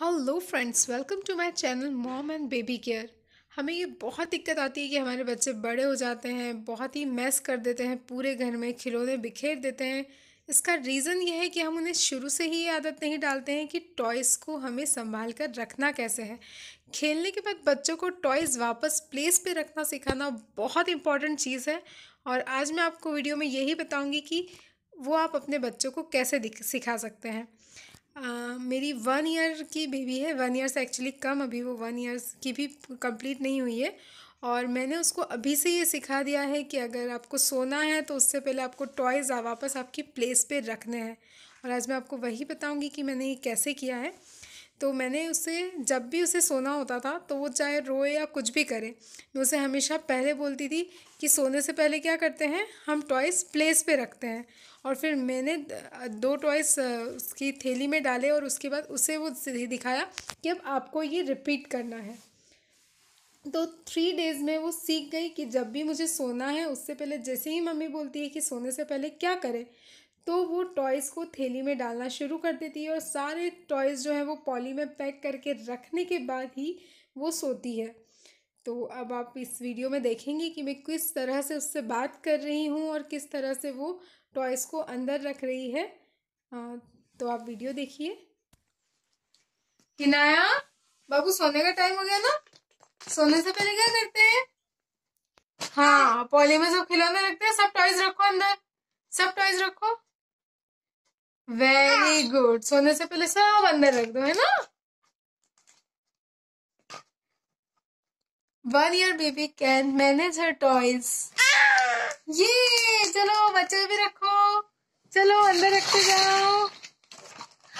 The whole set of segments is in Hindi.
Hello friends welcome to my channel mom and baby care हमें ये बहुत दिक्कत आती है कि हमारे बच्चे बड़े हो जाते हैं बहुत ही मैस कर देते हैं पूरे घर में खिलौने बिखेर देते हैं इसका रीज़न ये है कि हम उन्हें शुरू से ही ये आदत नहीं डालते हैं कि टॉयज़ को हमें संभाल कर रखना कैसे है खेलने के बाद बच्चों को टॉयज़ वापस प्लेस पे रखना सिखाना बहुत इंपॉर्टेंट चीज़ है और आज मैं आपको वीडियो में यही बताऊँगी कि वो आप अपने बच्चों को कैसे सिखा सकते हैं मेरी वन ईयर की बेबी है वन ईयर से एक्चुअली कम अभी वो वन ईयर की भी कंप्लीट नहीं हुई है और मैंने उसको अभी से ये सिखा दिया है कि अगर आपको सोना है तो उससे पहले आपको टॉयज़ वापस आपकी प्लेस पे रखने हैं और आज मैं आपको वही बताऊंगी कि मैंने ये कैसे किया है तो मैंने उसे जब भी उसे सोना होता था तो वो चाहे रोए या कुछ भी करे मैं उसे हमेशा पहले बोलती थी कि सोने से पहले क्या करते हैं हम टॉयस प्लेस पे रखते हैं और फिर मैंने दो टॉयस उसकी थैली में डाले और उसके बाद उसे वो दिखाया कि अब आपको ये रिपीट करना है तो थ्री डेज़ में वो सीख गई कि जब भी मुझे सोना है उससे पहले जैसे ही मम्मी बोलती है कि सोने से पहले क्या करें तो वो टॉयज़ को थैली में डालना शुरू कर देती है और सारे टॉयज़ जो हैं वो पॉली में पैक करके रखने के बाद ही वो सोती है तो अब आप इस वीडियो में देखेंगे कि मैं किस तरह से उससे बात कर रही हूँ और किस तरह से वो टॉयज़ को अंदर रख रही है आ, तो आप वीडियो देखिए किनाया बाबू सोने का टाइम हो गया ना सोने से पहले क्या करते हैं हाँ पॉली में सब खिलौने रखते हैं सब टॉयज रखो अंदर सब टॉयज रखो वेरी गुड सोने से पहले सब अंदर रख दो है ना one year baby can manage her toys ये चलो बच्चे भी रखो चलो अंदर रखते जाओ oh.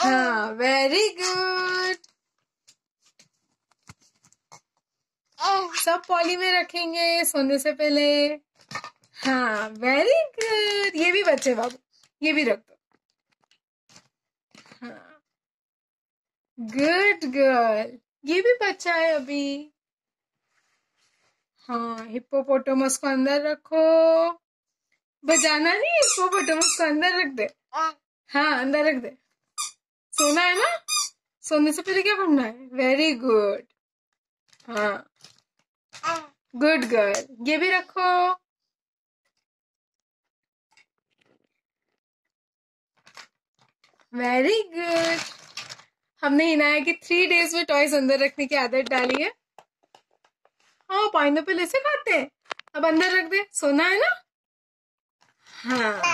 हाँ वेरी गुड oh. सब पॉली में रखेंगे सोने से पहले हाँ वेरी गुड ये भी बच्चे बाबू ये भी रख दो गुड गर्ल ये भी बच्चा है अभी हाँ हिप्पोपोटामस को अंदर रखो बजाना नहीं हिप्पोपोटामस को अंदर रख दे हाँ अंदर रख दे सोना है ना सोने से पहले क्या करना है वेरी गुड हाँ गुड गर्ल ये भी रखो वेरी गुड हमने हिनाया की थ्री डेज में टॉयज अंदर रखने की आदत डाली है हाँ पाइन ऐसे खाते हैं अब अंदर रख दे सोना है ना हाँ